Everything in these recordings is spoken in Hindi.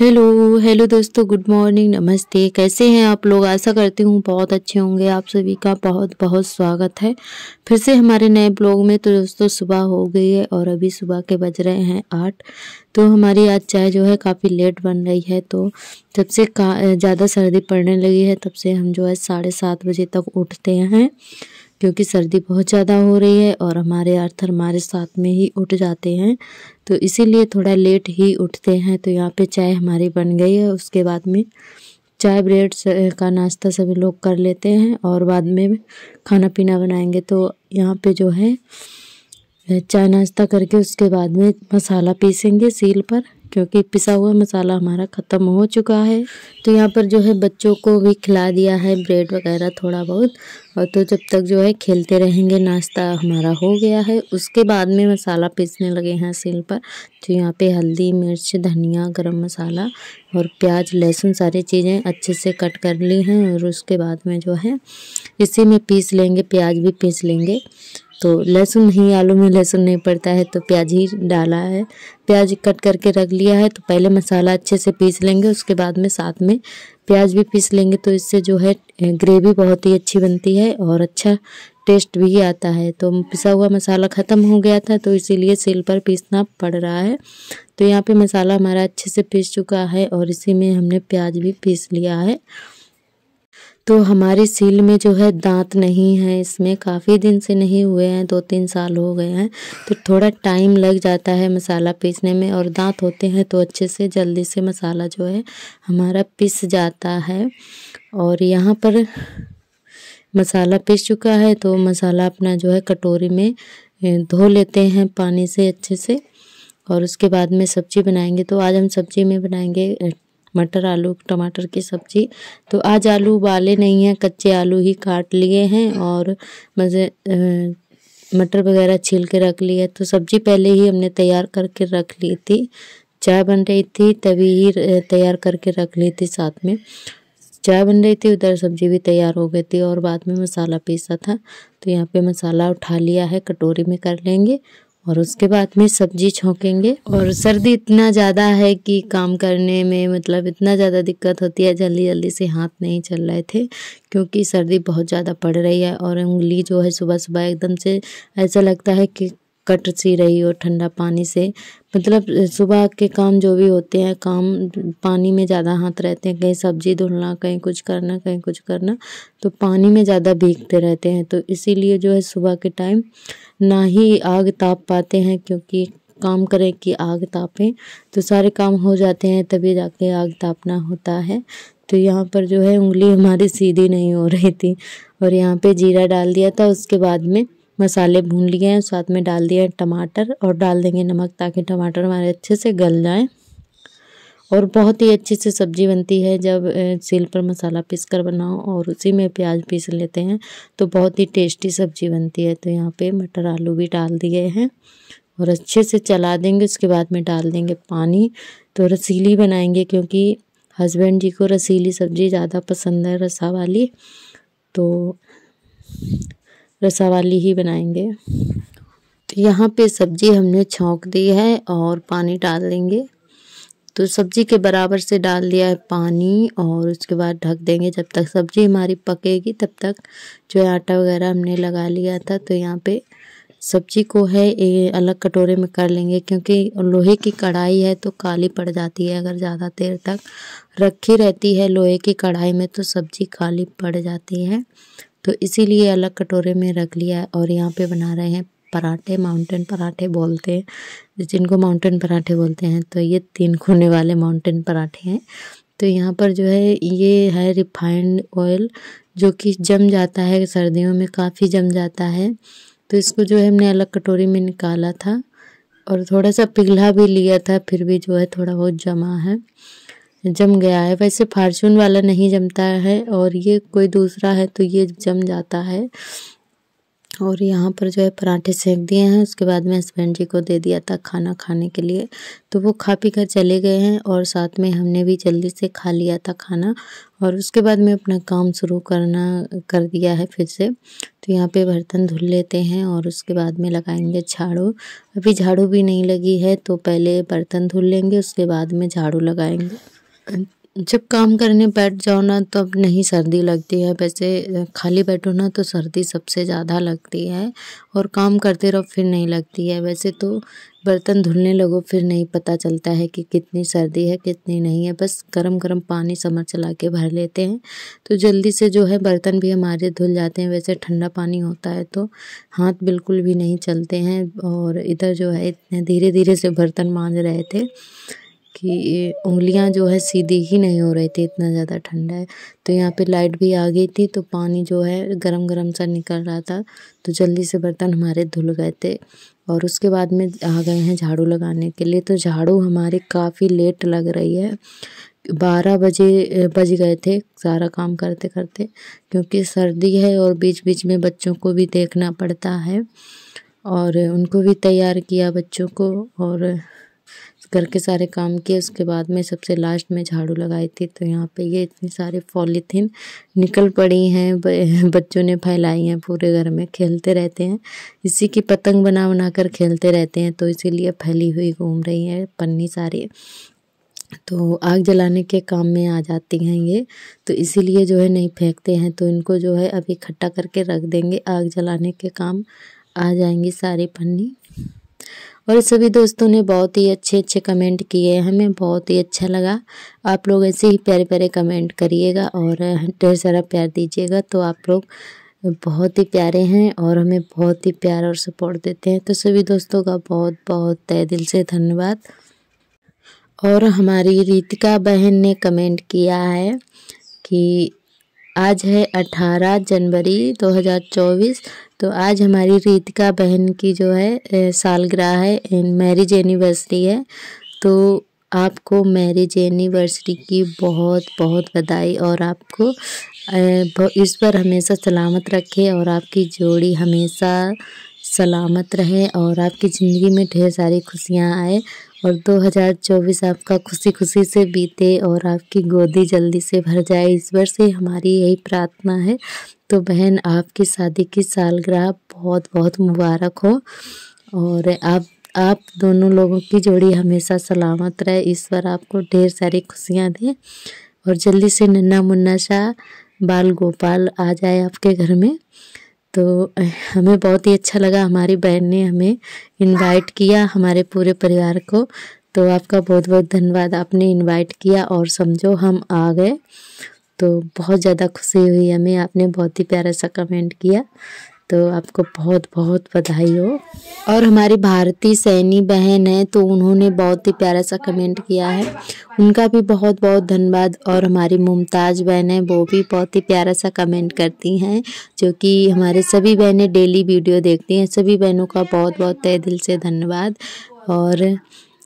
हेलो हेलो दोस्तों गुड मॉर्निंग नमस्ते कैसे हैं आप लोग आशा करती हूँ बहुत अच्छे होंगे आप सभी का बहुत बहुत स्वागत है फिर से हमारे नए ब्लॉग में तो दोस्तों सुबह हो गई है और अभी सुबह के बज रहे हैं आठ तो हमारी आज चाय जो है काफ़ी लेट बन रही है तो जब से ज़्यादा सर्दी पड़ने लगी है तब से हम जो है साढ़े सात बजे तक उठते हैं क्योंकि सर्दी बहुत ज़्यादा हो रही है और हमारे अर्थ हमारे साथ में ही उठ जाते हैं तो इसीलिए थोड़ा लेट ही उठते हैं तो यहाँ पे चाय हमारी बन गई है उसके बाद में चाय ब्रेड का नाश्ता सभी लोग कर लेते हैं और बाद में खाना पीना बनाएंगे तो यहाँ पे जो है चाय नाश्ता करके उसके बाद में मसाला पीसेंगे सील पर क्योंकि पिसा हुआ मसाला हमारा ख़त्म हो चुका है तो यहाँ पर जो है बच्चों को भी खिला दिया है ब्रेड वगैरह थोड़ा बहुत और तो जब तक जो है खेलते रहेंगे नाश्ता हमारा हो गया है उसके बाद में मसाला पीसने लगे हैं सिल पर तो यहाँ पे हल्दी मिर्च धनिया गरम मसाला और प्याज लहसुन सारी चीज़ें अच्छे से कट कर ली हैं और उसके बाद में जो है इसी में पीस लेंगे प्याज भी पीस लेंगे तो लहसुन नहीं आलू में लहसुन नहीं पड़ता है तो प्याज ही डाला है प्याज कट करके रख लिया है तो पहले मसाला अच्छे से पीस लेंगे उसके बाद में साथ में प्याज भी पीस लेंगे तो इससे जो है ग्रेवी बहुत ही अच्छी बनती है और अच्छा टेस्ट भी आता है तो पिसा हुआ मसाला ख़त्म हो गया था तो इसीलिए सिल पर पीसना पड़ रहा है तो यहाँ पे मसाला हमारा अच्छे से पीस चुका है और इसी में हमने प्याज भी पीस लिया है तो हमारे सील में जो है दांत नहीं है इसमें काफ़ी दिन से नहीं हुए हैं दो तीन साल हो गए हैं तो थोड़ा टाइम लग जाता है मसाला पीसने में और दांत होते हैं तो अच्छे से जल्दी से मसाला जो है हमारा पिस जाता है और यहाँ पर मसाला पिस चुका है तो मसाला अपना जो है कटोरी में धो लेते हैं पानी से अच्छे से और उसके बाद में सब्जी बनाएंगे तो आज हम सब्जी में बनाएंगे मटर आलू टमाटर की सब्ज़ी तो आज आलू उबाले नहीं हैं कच्चे आलू ही काट लिए हैं और मज़े मटर वगैरह छील के रख लिए तो सब्ज़ी पहले ही हमने तैयार करके रख ली थी चाय बन रही थी तभी ही तैयार करके रख ली थी साथ में चाय बन रही थी उधर सब्जी भी तैयार हो गई थी और बाद में मसाला पीसा था तो यहाँ पे मसाला उठा लिया है कटोरी में कर लेंगे और उसके बाद में सब्जी छोंकेंगे और सर्दी इतना ज़्यादा है कि काम करने में मतलब इतना ज़्यादा दिक्कत होती है जल्दी जल्दी से हाथ नहीं चल रहे थे क्योंकि सर्दी बहुत ज़्यादा पड़ रही है और उंगली जो है सुबह सुबह एकदम से ऐसा लगता है कि कट सी रही हो ठंडा पानी से मतलब सुबह के काम जो भी होते हैं काम पानी में ज़्यादा हाथ रहते हैं कहीं सब्जी धुलना कहीं कुछ करना कहीं कुछ करना तो पानी में ज़्यादा भीगते रहते हैं तो इसीलिए जो है सुबह के टाइम ना ही आग ताप पाते हैं क्योंकि काम करें कि आग तापें तो सारे काम हो जाते हैं तभी जाके आग तापना होता है तो यहाँ पर जो है उंगली हमारी सीधी नहीं हो रही थी और यहाँ पे जीरा डाल दिया था उसके बाद में मसाले भून लिए हैं साथ में डाल दिया है टमाटर और डाल देंगे नमक ताकि टमाटर हमारे अच्छे से गल जाएं और बहुत ही अच्छी से सब्ज़ी बनती है जब सील पर मसाला पीस कर बनाओ और उसी में प्याज पीस लेते हैं तो बहुत ही टेस्टी सब्ज़ी बनती है तो यहाँ पे मटर आलू भी डाल दिए हैं और अच्छे से चला देंगे उसके बाद में डाल देंगे पानी तो रसीली बनाएंगे क्योंकि हस्बैंड जी को रसीली सब्ज़ी ज़्यादा पसंद है रसा वाली तो रसा वाली ही बनाएंगे तो यहाँ पे सब्ज़ी हमने छोंक दी है और पानी डाल देंगे तो सब्ज़ी के बराबर से डाल दिया है पानी और उसके बाद ढक देंगे जब तक सब्ज़ी हमारी पकेगी तब तक जो है आटा वगैरह हमने लगा लिया था तो यहाँ पे सब्ज़ी को है ए, अलग कटोरे में कर लेंगे क्योंकि लोहे की कढ़ाई है तो काली पड़ जाती है अगर ज़्यादा देर तक रखी रहती है लोहे की कढ़ाई में तो सब्ज़ी काली पड़ जाती है तो इसीलिए अलग कटोरे में रख लिया और यहाँ पे बना रहे हैं पराठे माउंटेन पराठे बोलते हैं जिनको माउंटेन पराठे बोलते हैं तो ये तीन खोने वाले माउंटेन पराठे हैं तो यहाँ पर जो है ये है रिफाइंड ऑयल जो कि जम जाता है सर्दियों में काफ़ी जम जाता है तो इसको जो है हमने अलग कटोरी में निकाला था और थोड़ा सा पिघला भी लिया था फिर भी जो है थोड़ा बहुत जमा है जम गया है वैसे फार्चून वाला नहीं जमता है और ये कोई दूसरा है तो ये जम जाता है और यहाँ पर जो है पराठे सेक दिए हैं उसके बाद में हस्बैंड जी को दे दिया था खाना खाने के लिए तो वो खा पी कर चले गए हैं और साथ में हमने भी जल्दी से खा लिया था खाना और उसके बाद में अपना काम शुरू करना कर दिया है फिर से तो यहाँ पे बर्तन धुल लेते हैं और उसके बाद में लगाएंगे झाड़ू अभी झाड़ू भी नहीं लगी है तो पहले बर्तन धुल लेंगे उसके बाद में झाड़ू लगाएंगे जब काम करने बैठ जाओ ना तब नहीं सर्दी लगती है वैसे खाली बैठो ना तो सर्दी सबसे ज़्यादा लगती है और काम करते रहो फिर नहीं लगती है वैसे तो बर्तन धुलने लगो फिर नहीं पता चलता है कि कितनी सर्दी है कितनी नहीं है बस गरम गरम पानी समर चला के भर लेते हैं तो जल्दी से जो है बर्तन भी हमारे धुल जाते हैं वैसे ठंडा पानी होता है तो हाथ बिल्कुल भी नहीं चलते हैं और इधर जो है इतने धीरे धीरे से बर्तन माँज रहे थे कि उंगलियां जो है सीधी ही नहीं हो रही थी इतना ज़्यादा ठंडा है तो यहाँ पे लाइट भी आ गई थी तो पानी जो है गरम गरम सा निकल रहा था तो जल्दी से बर्तन हमारे धुल गए थे और उसके बाद में आ गए हैं झाड़ू लगाने के लिए तो झाड़ू हमारे काफ़ी लेट लग रही है बारह बजे बज गए थे सारा काम करते करते क्योंकि सर्दी है और बीच बीच में बच्चों को भी देखना पड़ता है और उनको भी तैयार किया बच्चों को और घर के सारे काम किए उसके बाद में सबसे लास्ट में झाड़ू लगाई थी तो यहाँ पे ये इतनी सारी पॉलीथीन निकल पड़ी हैं बच्चों ने फैलाई हैं पूरे घर में खेलते रहते हैं इसी की पतंग बना बना कर खेलते रहते हैं तो इसीलिए फैली हुई घूम रही है पन्नी सारी तो आग जलाने के काम में आ जाती हैं ये तो इसीलिए जो है नहीं फेंकते हैं तो इनको जो है अभी इकट्ठा करके रख देंगे आग जलाने के काम आ जाएंगी सारी पन्नी और सभी दोस्तों ने बहुत ही अच्छे अच्छे कमेंट किए हमें बहुत ही अच्छा लगा आप लोग ऐसे ही प्यारे प्यारे कमेंट करिएगा और ढेर सारा प्यार दीजिएगा तो आप लोग बहुत ही प्यारे हैं और हमें बहुत ही प्यार और सपोर्ट देते हैं तो सभी दोस्तों का बहुत बहुत तय दिल से धन्यवाद और हमारी रीतिका बहन ने कमेंट किया है कि आज है 18 जनवरी 2024 तो आज हमारी रीतिका बहन की जो है सालगिरह है एंड मैरिज एनिवर्सरी है तो आपको मैरिज एनिवर्सरी की बहुत बहुत बधाई और आपको इस पर हमेशा सलामत रखे और आपकी जोड़ी हमेशा सलामत रहे और आपकी ज़िंदगी में ढेर सारी खुशियाँ आए और 2024 आपका खुशी खुशी से बीते और आपकी गोदी जल्दी से भर जाए इस ईश्वर से हमारी यही प्रार्थना है तो बहन आपकी शादी की सालगिरह बहुत बहुत मुबारक हो और आप आप दोनों लोगों की जोड़ी हमेशा सलामत रहे ईश्वर आपको ढेर सारी खुशियाँ दें और जल्दी से नन्ना मुन्ना शाह बाल गोपाल आ जाए आपके घर में तो हमें बहुत ही अच्छा लगा हमारी बहन ने हमें इनवाइट किया हमारे पूरे परिवार को तो आपका बहुत बहुत धन्यवाद आपने इनवाइट किया और समझो हम आ गए तो बहुत ज़्यादा खुशी हुई हमें आपने बहुत ही प्यारा सा कमेंट किया तो आपको बहुत बहुत बधाई हो और हमारी भारतीय सैनी बहन है तो उन्होंने बहुत ही प्यारा सा कमेंट किया है उनका भी बहुत बहुत धन्यवाद और हमारी मुमताज़ बहन है वो भी बहुत ही प्यारा सा कमेंट करती हैं जो कि हमारे सभी बहनें डेली वीडियो देखती हैं सभी बहनों का बहुत बहुत तय दिल से धन्यवाद और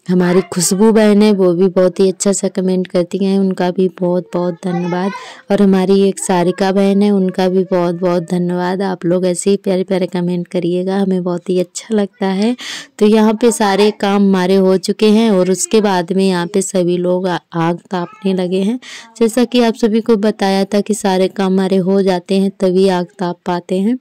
हमारी खुशबू बहन है वो भी बहुत ही अच्छा सा कमेंट करती हैं उनका भी बहुत बहुत धन्यवाद और हमारी एक सारिका बहन है उनका भी बहुत बहुत धन्यवाद आप लोग ऐसे ही प्यारे प्यारे कमेंट करिएगा हमें बहुत ही अच्छा लगता है तो यहाँ पे सारे काम हमारे हो चुके हैं और उसके बाद में यहाँ पे सभी लोग आग तापने लगे हैं जैसा कि आप सभी को बताया था कि सारे काम हमारे हो जाते हैं तभी आग ताप पाते हैं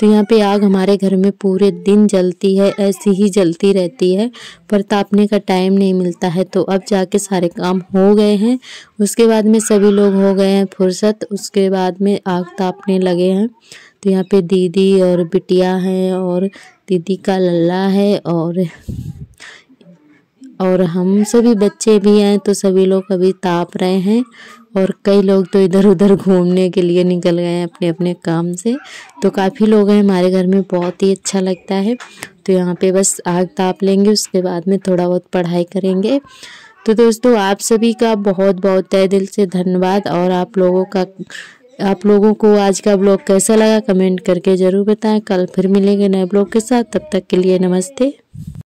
तो यहाँ पर आग हमारे घर में पूरे दिन जलती है ऐसी ही जलती रहती है पर तापने का टाइम नहीं मिलता है तो अब जाके सारे काम हो गए हैं उसके बाद में सभी लोग हो गए हैं फुर्सत उसके बाद में आग तापने लगे हैं तो यहाँ पे दीदी और बिटिया हैं और दीदी का लल्ला है और और हम सभी बच्चे भी हैं तो सभी लोग अभी ताप रहे हैं और कई लोग तो इधर उधर घूमने के लिए निकल गए हैं अपने अपने काम से तो काफ़ी लोग हैं हमारे घर में बहुत ही अच्छा लगता है तो यहाँ पे बस आग ताप लेंगे उसके बाद में थोड़ा बहुत पढ़ाई करेंगे तो दोस्तों आप सभी का बहुत बहुत तय दिल से धन्यवाद और आप लोगों का आप लोगों को आज का ब्लॉग कैसा लगा कमेंट करके ज़रूर बताएं कल फिर मिलेंगे नए ब्लॉग के साथ तब तक के लिए नमस्ते